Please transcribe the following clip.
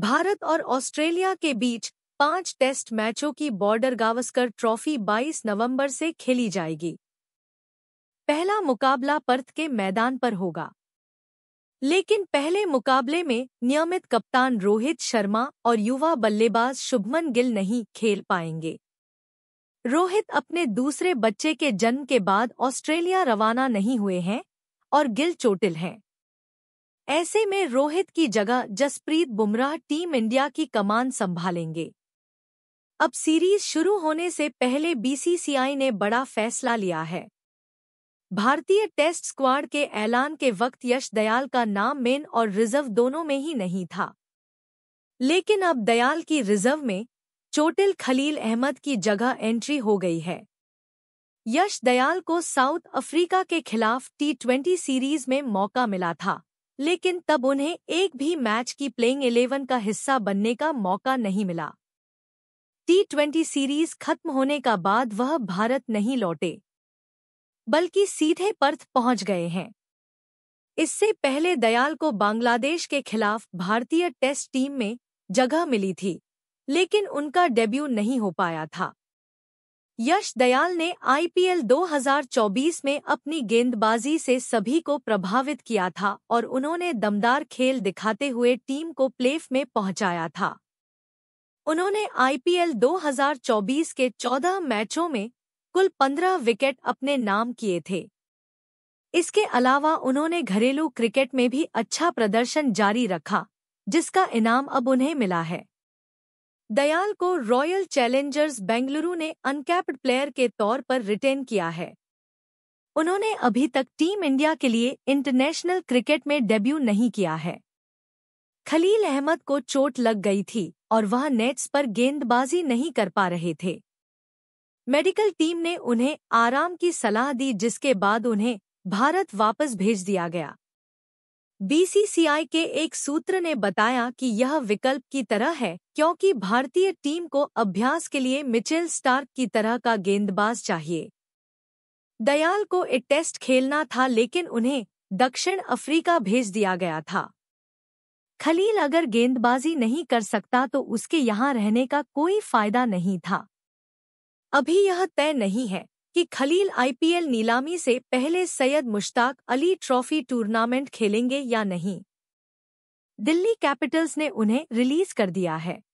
भारत और ऑस्ट्रेलिया के बीच पांच टेस्ट मैचों की बॉर्डर गावस्कर ट्रॉफी 22 नवंबर से खेली जाएगी पहला मुकाबला पर्थ के मैदान पर होगा लेकिन पहले मुकाबले में नियमित कप्तान रोहित शर्मा और युवा बल्लेबाज शुभमन गिल नहीं खेल पाएंगे रोहित अपने दूसरे बच्चे के जन्म के बाद ऑस्ट्रेलिया रवाना नहीं हुए हैं और गिल चोटिल हैं ऐसे में रोहित की जगह जसप्रीत बुमराह टीम इंडिया की कमान संभालेंगे अब सीरीज शुरू होने से पहले बीसीसीआई ने बड़ा फैसला लिया है भारतीय टेस्ट स्क्वाड के ऐलान के वक्त यश दयाल का नाम मेन और रिजर्व दोनों में ही नहीं था लेकिन अब दयाल की रिजर्व में चोटिल खलील अहमद की जगह एंट्री हो गई है यश दयाल को साउथ अफ्रीका के खिलाफ टी ट्वेंटी सीरीज में मौका मिला था लेकिन तब उन्हें एक भी मैच की प्लेइंग इलेवन का हिस्सा बनने का मौका नहीं मिला टी ट्वेंटी सीरीज खत्म होने का बाद वह भारत नहीं लौटे बल्कि सीधे पर्थ पहुंच गए हैं इससे पहले दयाल को बांग्लादेश के खिलाफ भारतीय टेस्ट टीम में जगह मिली थी लेकिन उनका डेब्यू नहीं हो पाया था यश दयाल ने आईपीएल 2024 में अपनी गेंदबाजी से सभी को प्रभावित किया था और उन्होंने दमदार खेल दिखाते हुए टीम को प्लेफ में पहुंचाया था उन्होंने आईपीएल 2024 के 14 मैचों में कुल 15 विकेट अपने नाम किए थे इसके अलावा उन्होंने घरेलू क्रिकेट में भी अच्छा प्रदर्शन जारी रखा जिसका इनाम अब उन्हें मिला है दयाल को रॉयल चैलेंजर्स बेंगलुरु ने अनकैप्ड प्लेयर के तौर पर रिटेन किया है उन्होंने अभी तक टीम इंडिया के लिए इंटरनेशनल क्रिकेट में डेब्यू नहीं किया है खलील अहमद को चोट लग गई थी और वह नेट्स पर गेंदबाजी नहीं कर पा रहे थे मेडिकल टीम ने उन्हें आराम की सलाह दी जिसके बाद उन्हें भारत वापस भेज दिया गया बीसीसीआई के एक सूत्र ने बताया कि यह विकल्प की तरह है क्योंकि भारतीय टीम को अभ्यास के लिए मिचेल स्टार्क की तरह का गेंदबाज चाहिए दयाल को एक टेस्ट खेलना था लेकिन उन्हें दक्षिण अफ्रीका भेज दिया गया था खलील अगर गेंदबाजी नहीं कर सकता तो उसके यहाँ रहने का कोई फायदा नहीं था अभी यह तय नहीं है कि खलील आईपीएल नीलामी से पहले सैयद मुश्ताक अली ट्रॉफी टूर्नामेंट खेलेंगे या नहीं दिल्ली कैपिटल्स ने उन्हें रिलीज कर दिया है